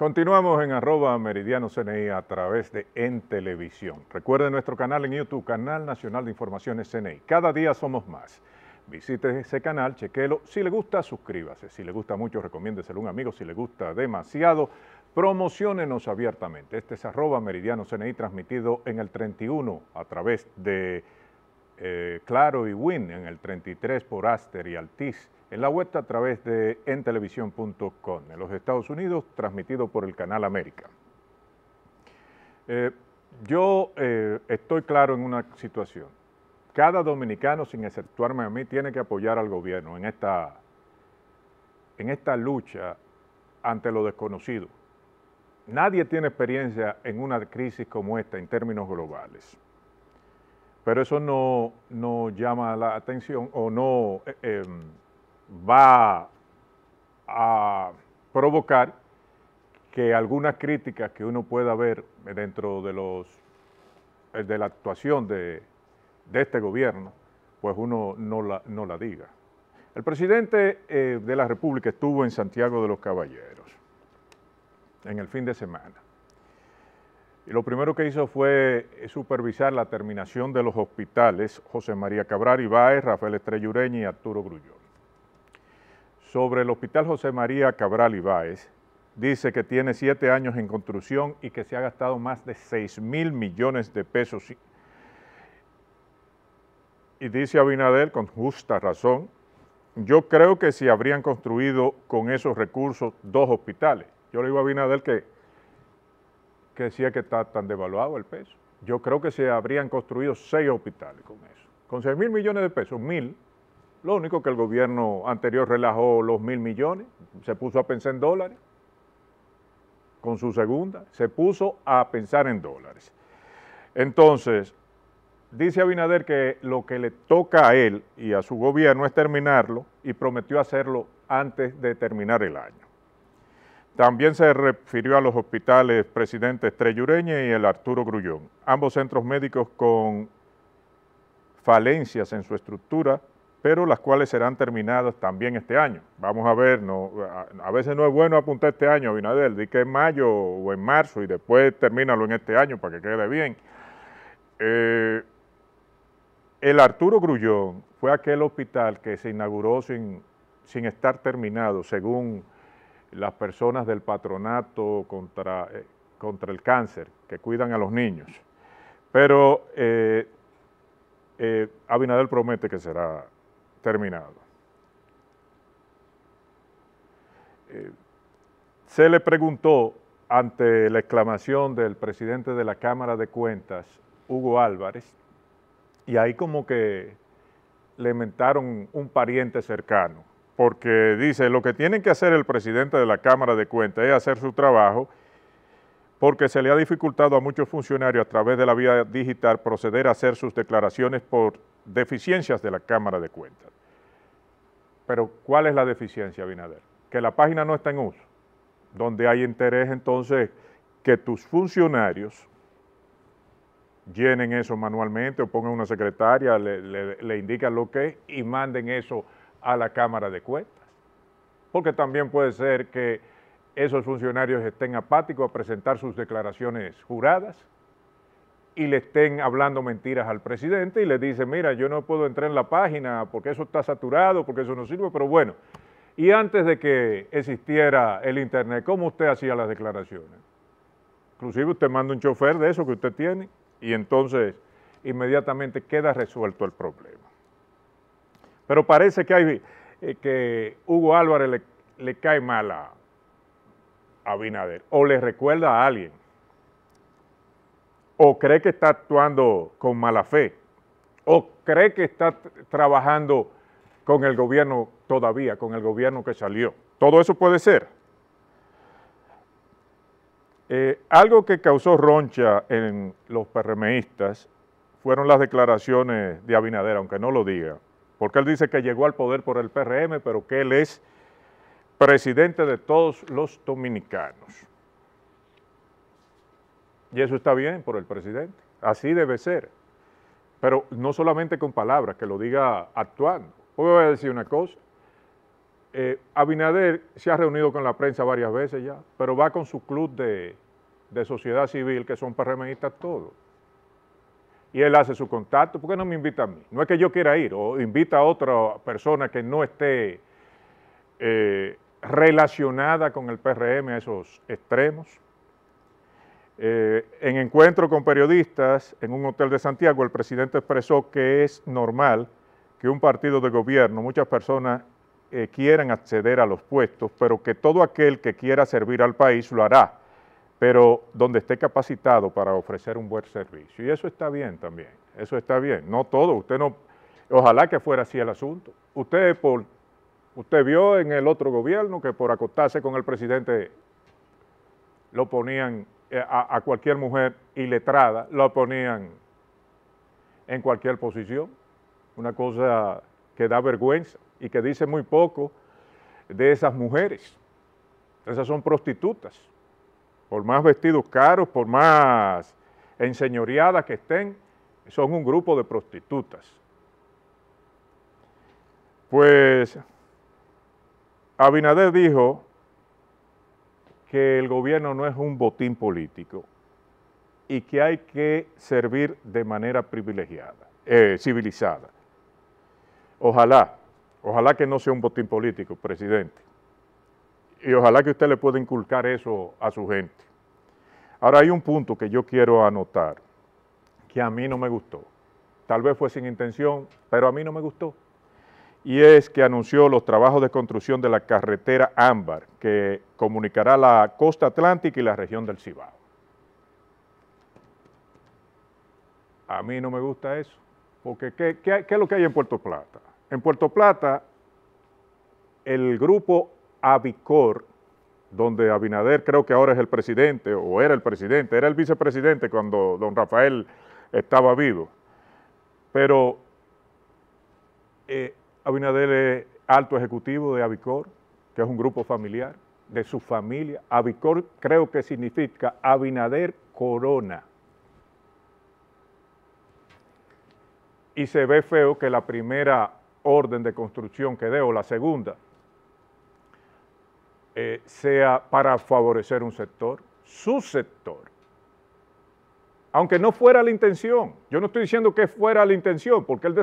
Continuamos en arroba meridiano CNI a través de En Televisión. Recuerden nuestro canal en YouTube, Canal Nacional de Informaciones CNI. Cada día somos más. Visite ese canal, chequelo. Si le gusta, suscríbase. Si le gusta mucho, recomiéndeselo a un amigo. Si le gusta demasiado, promocionenos abiertamente. Este es arroba meridiano CNI transmitido en el 31 a través de eh, claro y Win en el 33 por Aster y Altiz, en la web a través de entelevisión.com, en los Estados Unidos, transmitido por el Canal América. Eh, yo eh, estoy claro en una situación. Cada dominicano, sin exceptuarme a mí, tiene que apoyar al gobierno en esta, en esta lucha ante lo desconocido. Nadie tiene experiencia en una crisis como esta en términos globales pero eso no, llama la atención o no eh, em, va a provocar que algunas críticas que uno pueda ver dentro de los eh, de la actuación de, este gobierno, pues uno no la, no la diga. El presidente eh, de la República estuvo en Santiago de los Caballeros en el fin de semana. Lo primero que hizo fue eh, supervisar la terminación de los hospitales José María Cabral Ibáez, Rafael Estrella y Arturo Grullón. Sobre el hospital José María Cabral Ibáez, dice que tiene siete años en construcción y que se ha gastado más de 6 mil millones de pesos. Y dice Abinader, con justa razón, yo creo que si habrían construido con esos recursos dos hospitales. Yo le digo a Abinadel que que decía que está tan devaluado el peso. Yo creo que se habrían construido seis hospitales con eso. Con seis mil millones de pesos, mil. Lo único que el gobierno anterior relajó los mil millones, se puso a pensar en dólares. Con su segunda, se puso a pensar en dólares. Entonces, dice Abinader que lo que le toca a él y a su gobierno es terminarlo y prometió hacerlo antes de terminar el año. También se refirió a los hospitales Presidente Estrellureña y el Arturo Grullón, ambos centros médicos con falencias en su estructura, pero las cuales serán terminadas también este año. Vamos a ver, a, veces no es bueno apuntar este año, Abinader, di que en mayo o en marzo y después termínalo en este año para que quede bien. Eh, el Arturo Grullón fue aquel hospital que se inauguró sin, sin estar terminado, según las personas del patronato contra, eh, contra el cáncer, que cuidan a los niños. Pero eh, eh, Abinader promete que será terminado. se le preguntó ante la exclamación del presidente de la Cámara de Cuentas, Hugo Álvarez, y ahí como que le mentaron un pariente cercano porque dice, lo que tiene que hacer el presidente de la Cámara de Cuentas es hacer su trabajo, porque se le ha dificultado a muchos funcionarios a través de la vía digital proceder a hacer sus declaraciones por deficiencias de la Cámara de Cuentas. Pero, ¿cuál es la deficiencia, Binader? Que la página no está en uso, donde hay interés entonces que tus funcionarios llenen eso manualmente o pongan una secretaria, le, indican lo que es y manden eso a la Cámara de Cuentas. Porque también puede ser que esos funcionarios estén apáticos a presentar sus declaraciones juradas y le estén hablando mentiras al presidente y le dice, mira, yo no puedo entrar en la página porque eso está saturado, porque eso no sirve, pero bueno. Y antes de que existiera el Internet, ¿cómo usted hacía las declaraciones? Inclusive usted manda un chofer de eso que usted tiene y entonces inmediatamente queda resuelto el problema. Pero parece que, hay, eh, que Hugo Álvarez le, cae mal a, Abinader, o le recuerda a alguien, o cree que está actuando con mala fe, o cree que está trabajando con el gobierno todavía, con el gobierno que salió. Todo eso puede ser. Eh, algo que causó roncha en los perremeístas fueron las declaraciones de Abinader, aunque no lo diga, porque él dice que llegó al poder por el PRM, pero que él es presidente de todos los dominicanos. Y eso está bien por el presidente, así debe ser. Pero no solamente con palabras, que lo diga actuando. Hoy voy a decir una cosa, eh, Abinader se ha reunido con la prensa varias veces ya, pero va con su club de, de sociedad civil, que son PRMistas todos y él hace su contacto, ¿por qué no me invita a mí? No es que yo quiera ir, o invita a otra persona que no esté eh, relacionada con el PRM a esos extremos. Eh, en encuentro con periodistas en un hotel de Santiago, el presidente expresó que es normal que un partido de gobierno, muchas personas eh, quieran acceder a los puestos, pero que todo aquel que quiera servir al país lo hará pero donde esté capacitado para ofrecer un buen servicio. Y eso está bien también, eso está bien. No todo, usted no, ojalá que fuera así el asunto. Usted, por, usted vio en el otro gobierno que por acostarse con el presidente lo ponían eh, a, a cualquier mujer iletrada, lo ponían en cualquier posición. Una cosa que da vergüenza y que dice muy poco de esas mujeres. Esas son prostitutas por más vestidos caros, por más enseñoreadas que estén, son un grupo de prostitutas. Pues Abinader dijo que el gobierno no es un botín político y que hay que servir de manera privilegiada, eh, civilizada. Ojalá, ojalá que no sea un botín político, presidente y ojalá que usted le pueda inculcar eso a su gente. Ahora hay un punto que yo quiero anotar, que a mí no me gustó. Tal vez fue sin intención, pero a mí no me gustó. Y es que anunció los trabajos de construcción de la carretera Ámbar, que comunicará la costa atlántica y la región del Cibao. A mí no me gusta eso, porque ¿qué, es lo que hay en Puerto Plata? En Puerto Plata, el grupo Avicor, donde Abinader creo que ahora es el presidente, o era el presidente, era el vicepresidente cuando don Rafael estaba vivo. Pero eh, Abinader es alto ejecutivo de Avicor, que es un grupo familiar, de su familia. Avicor creo que significa Abinader Corona. Y se ve feo que la primera orden de construcción que dé, la segunda, eh, sea para favorecer un sector, su sector. Aunque no fuera la intención, yo no estoy diciendo que fuera la intención, porque él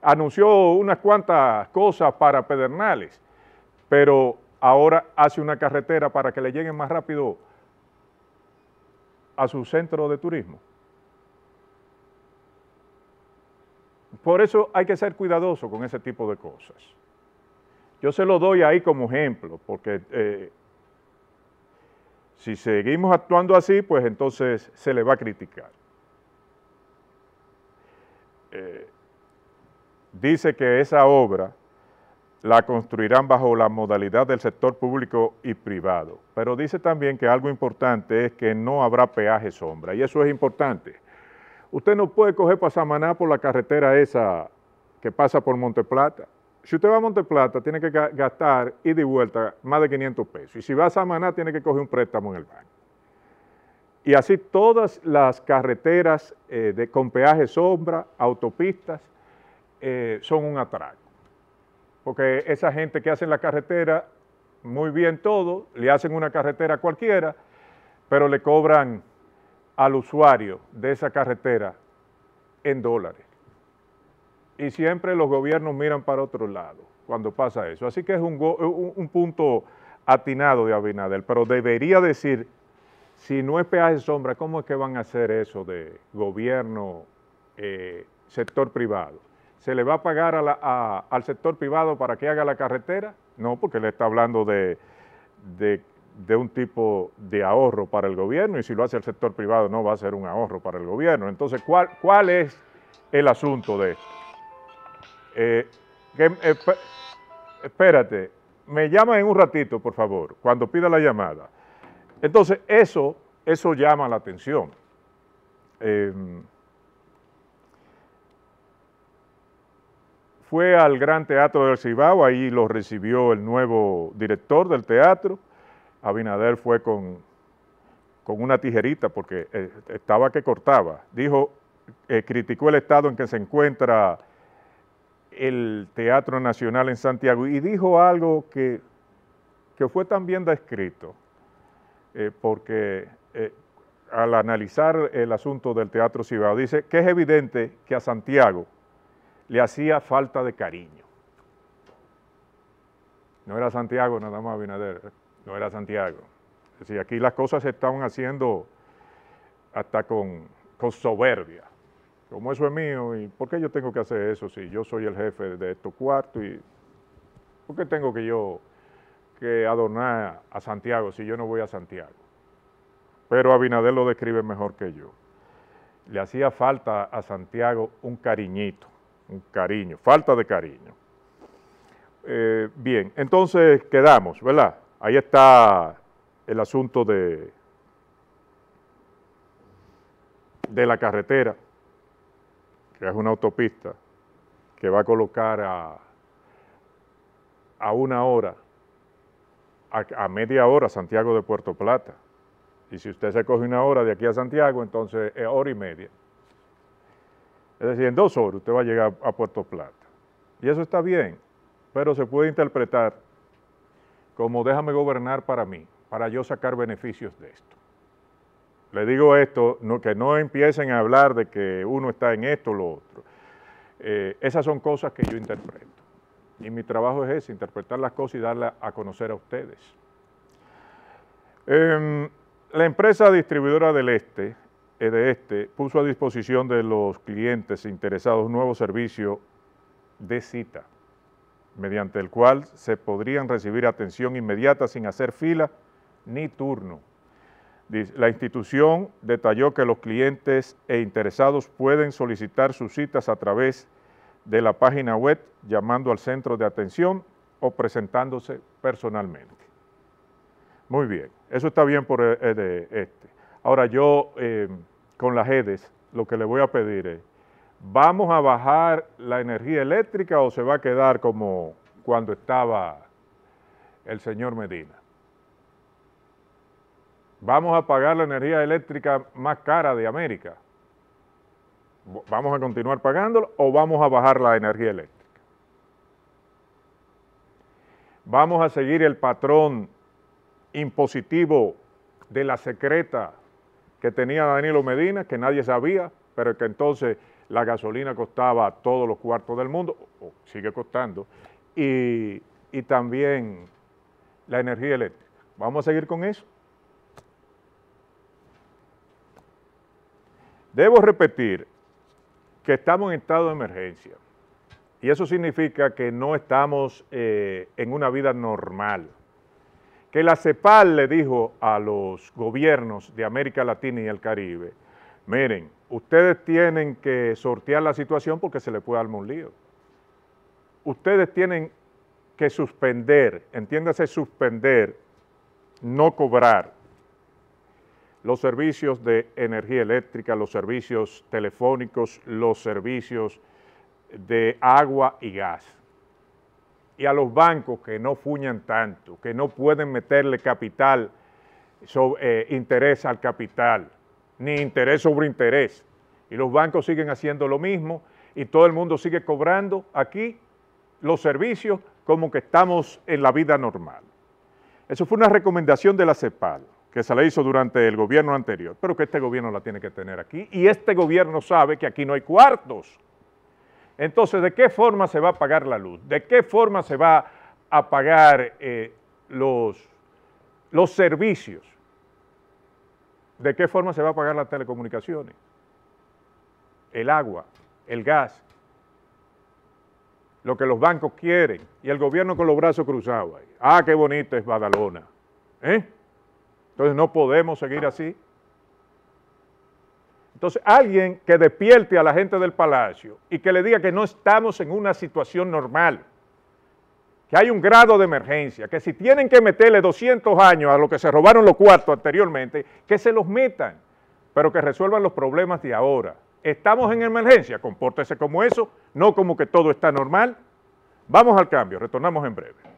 anunció unas cuantas cosas para Pedernales, pero ahora hace una carretera para que le lleguen más rápido a su centro de turismo. Por eso hay que ser cuidadoso con ese tipo de cosas. Yo se lo doy ahí como ejemplo, porque eh, si seguimos actuando así, pues entonces se le va a criticar. Eh, dice que esa obra la construirán bajo la modalidad del sector público y privado. Pero dice también que algo importante es que no habrá peaje sombra, y eso es importante. Usted no puede coger para por la carretera esa que pasa por Monteplata si usted va a Monteplata, tiene que gastar y de vuelta más de 500 pesos. Y si va a Samaná, tiene que coger un préstamo en el banco. Y así todas las carreteras eh, de, con peaje sombra, autopistas, eh, son un atraco. Porque esa gente que hace la carretera, muy bien todo, le hacen una carretera cualquiera, pero le cobran al usuario de esa carretera en dólares y siempre los gobiernos miran para otro lado cuando pasa eso. Así que es un, punto atinado de Abinadel, pero debería decir, si no es peaje sombra, ¿cómo es que van a hacer eso de gobierno, eh, sector privado? ¿Se le va a pagar al sector privado para que haga la carretera? No, porque le está hablando de, un tipo de ahorro para el gobierno y si lo hace el sector privado no va a ser un ahorro para el gobierno. Entonces, cuál es el asunto de esto? Eh, eh, espérate, me llama en un ratito, por favor, cuando pida la llamada. Entonces, eso, eso llama la atención. Em, fue al Gran Teatro del Cibao, ahí lo recibió el nuevo director del teatro. Abinader fue con, con una tijerita porque eh, estaba que cortaba. Dijo, criticó el estado en que se encuentra el Teatro Nacional en Santiago y dijo algo que, que fue también descrito, eh, porque eh, al analizar el asunto del Teatro Cibao, dice que es evidente que a Santiago le hacía falta de cariño. No era Santiago nada más, Binader, eh, no era Santiago. Es decir, aquí las cosas se estaban haciendo hasta con, con soberbia como eso es mío, ¿y por qué yo tengo que hacer eso si yo soy el jefe de estos cuartos? ¿Y por qué tengo que yo que adornar a Santiago si yo no voy a Santiago? Pero Abinader lo describe mejor que yo. Le hacía falta a Santiago un cariñito, un cariño, falta de cariño. Eh, bien, entonces quedamos, ¿verdad? Ahí está el asunto de, de la carretera que es una autopista que va a colocar a, una hora, a, a media hora Santiago de Puerto Plata. Y si usted se coge una hora de aquí a Santiago, entonces es hora y media. Es decir, en dos horas usted va a llegar a Puerto Plata. Y eso está bien, pero se puede interpretar como déjame gobernar para mí, para yo sacar beneficios de esto. Le digo esto, que no empiecen a hablar de que uno está en esto o lo otro. Eh, esas son cosas que yo interpreto. Y mi trabajo es ese, interpretar las cosas y darlas a conocer a ustedes. Em, la empresa distribuidora del Este, eh, de Este, puso a disposición de los clientes interesados un nuevo servicio de cita, mediante el cual se podrían recibir atención inmediata sin hacer fila ni turno. La institución detalló que los clientes e interesados pueden solicitar sus citas a través de la página web llamando al centro de atención o presentándose personalmente. Muy bien, eso está bien por eh, este. Ahora yo eh, con las EDES lo que le voy a pedir es, ¿vamos a bajar la energía eléctrica o se va a quedar como cuando estaba el señor Medina? vamos a pagar la energía eléctrica más cara de América. ¿Vamos a continuar pagándolo o vamos a bajar la energía eléctrica? Vamos a seguir el patrón impositivo de la secreta que tenía Danilo Medina, que nadie sabía, pero que entonces la gasolina costaba todos los cuartos del mundo, o sigue costando, y también la energía eléctrica. ¿Vamos a seguir con eso? Debo repetir que estamos en estado de emergencia y eso significa que no estamos eh, en una vida normal. Que la CEPAL le dijo a los gobiernos de América Latina y el Caribe, miren, ustedes tienen que sortear la situación porque se le puede dar un lío. Ustedes tienen que suspender, entiéndase suspender, no cobrar los servicios de energía eléctrica, los servicios telefónicos, los servicios de agua y gas. Y a los bancos que no fuñan tanto, que no pueden meterle capital, eh, interés al capital, ni interés sobre interés. Y los bancos siguen haciendo lo mismo y todo el mundo sigue cobrando aquí los servicios como que estamos en la vida normal. Eso fue una recomendación de la CEPAL que se le hizo durante el gobierno anterior, pero que este gobierno la tiene que tener aquí y este gobierno sabe que aquí no hay cuartos. Entonces, ¿de qué forma se va a pagar la luz? ¿De qué forma se va a pagar eh, los, los servicios? ¿De qué forma se va a pagar las telecomunicaciones? El agua, el gas, lo que los bancos quieren y el gobierno con los brazos cruzados. Ah, qué bonito es Badalona. ¿Eh? Entonces no podemos seguir así. Entonces alguien que despierte a la gente del palacio y que le diga que no estamos en una situación normal, que hay un grado de emergencia, que si tienen que meterle 200 años a lo que se robaron los cuartos anteriormente, que se los metan, pero que resuelvan los problemas de ahora. Estamos en emergencia, compórtese como eso, no como que todo está normal. Vamos al cambio, retornamos en breve.